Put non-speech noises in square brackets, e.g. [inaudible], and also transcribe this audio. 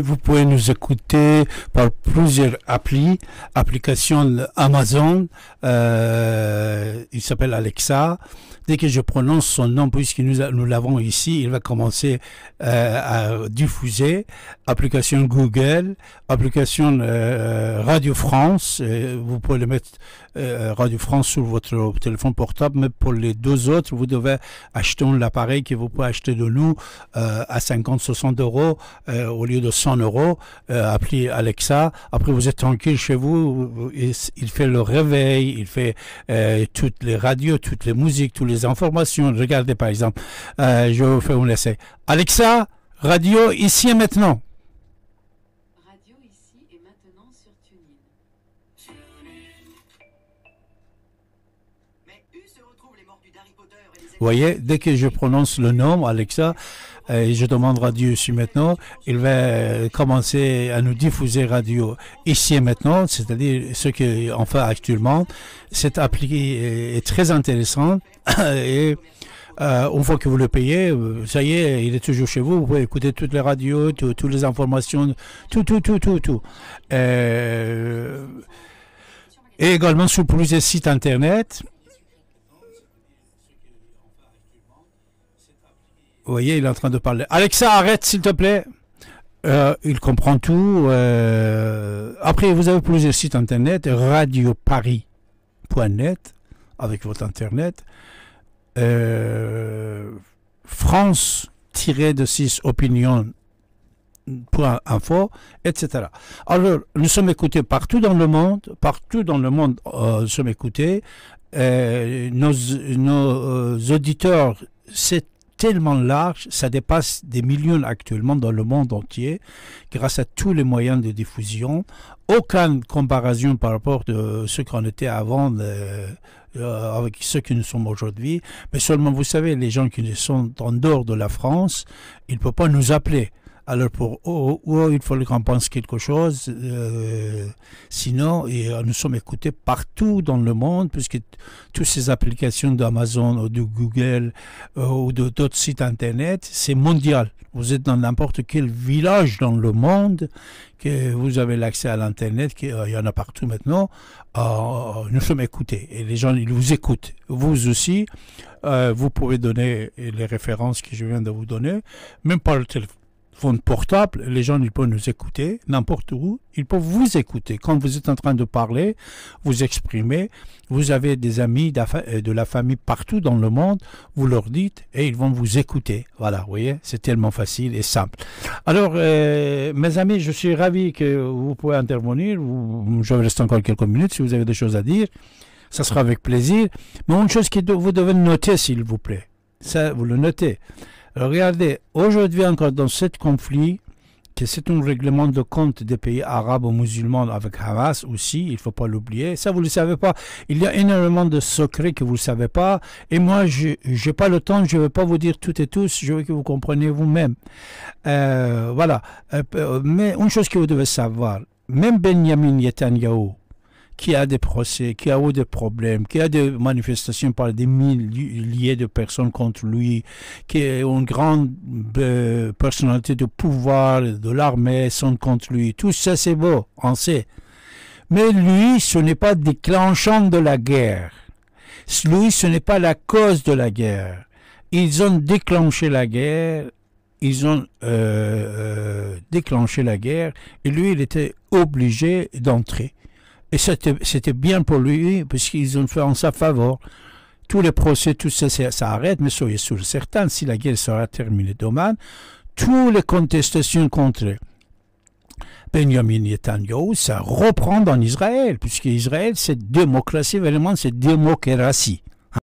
vous pouvez nous écouter par plusieurs applis, application Amazon, euh, il s'appelle Alexa. Dès que je prononce son nom, puisque nous, l'avons ici, il va commencer euh, à diffuser. Application Google, application euh, Radio France, vous pouvez le mettre Radio France sur votre téléphone portable, mais pour les deux autres, vous devez acheter l'appareil que vous pouvez acheter de nous à 50-60 euros au lieu de 100 euros, euh, appelez Alexa. Après, vous êtes tranquille chez vous. Il, fait le réveil, il fait euh, toutes les radios, toutes les musiques, toutes les informations. Regardez, par exemple, euh, je vous fais un essai. Alexa, radio ici et maintenant. Vous voyez, dès que je prononce le nom, Alexa, euh, et je demande Radio ici maintenant, il va commencer à nous diffuser Radio ici et maintenant, c'est-à-dire ce qu'on fait actuellement. Cette appli est très intéressante [coughs] et euh, une fois que vous le payez, euh, ça y est, il est toujours chez vous. Vous pouvez écouter toutes les radios, toutes les informations, tout, tout, tout, tout, tout. Euh, et également sur plusieurs sites internet. Vous voyez, il est en train de parler. Alexa, arrête, s'il te plaît. Euh, il comprend tout. Euh, après, vous avez plusieurs sites internet, radioparis.net, avec votre internet. Euh... France-de-6 opinion.info, etc. Alors, nous sommes écoutés partout dans le monde, partout dans le monde euh, nous sommes écoutés. Euh, nos, nos auditeurs, c'est tellement large, ça dépasse des millions actuellement dans le monde entier, grâce à tous les moyens de diffusion. Aucune comparaison par rapport à ce qu'on était avant euh, euh, avec ceux que nous sommes aujourd'hui. Mais seulement, vous savez, les gens qui sont en dehors de la France, ils ne peuvent pas nous appeler. Alors pour eux, oh, oh, il faut qu'on pense quelque chose, euh, sinon euh, nous sommes écoutés partout dans le monde, puisque toutes ces applications d'Amazon ou de Google euh, ou d'autres sites internet, c'est mondial. Vous êtes dans n'importe quel village dans le monde, que vous avez l'accès à l'internet, qu'il y en a partout maintenant. nous sommes écoutés et les gens ils vous écoutent. Vous aussi, vous pouvez donner les références que je viens de vous donner, même par le téléphone phone portable, les gens ils peuvent nous écouter n'importe où, ils peuvent vous écouter. Quand vous êtes en train de parler, vous exprimer, vous avez des amis euh, de la famille partout dans le monde, vous leur dites et ils vont vous écouter. Voilà, vous voyez, c'est tellement facile et simple. Alors, euh, mes amis, je suis ravi que vous pouvez intervenir. Je reste encore quelques minutes si vous avez des choses à dire. Ça sera avec plaisir. Mais une chose que vous devez noter, s'il vous plaît, ça, vous le notez Regardez, aujourd'hui encore dans ce conflit, que c'est un règlement de compte des pays arabes ou musulmans avec Hamas aussi, il ne faut pas l'oublier. Ça, vous ne le savez pas. Il y a énormément de secrets que vous ne savez pas. Et moi, je n'ai pas le temps, je ne vais pas vous dire tout et tous, je veux que vous compreniez vous-même. Euh, voilà. Euh, euh, mais une chose que vous devez savoir, même Benjamin Netanyahu, qui a des procès, qui a eu des problèmes, qui a des manifestations par des milliers de personnes contre lui, qui est une grande euh, personnalité de pouvoir, de l'armée, sont contre lui. Tout ça, c'est beau, on sait. Mais lui, ce n'est pas déclenchant de la guerre. Lui, ce n'est pas la cause de la guerre. Ils ont déclenché la guerre ils ont euh, euh, déclenché la guerre et lui, il était obligé d'entrer. Et c'était bien pour lui, puisqu'ils ont fait en sa faveur. Tous les procès, tout ça, ça, arrête, mais soyez sûr, certain, si la guerre sera terminée demain, toutes les contestations contre Benjamin Netanyahu, ça reprend dans Israël, puisque Israël, c'est démocratie, vraiment, c'est démocratie.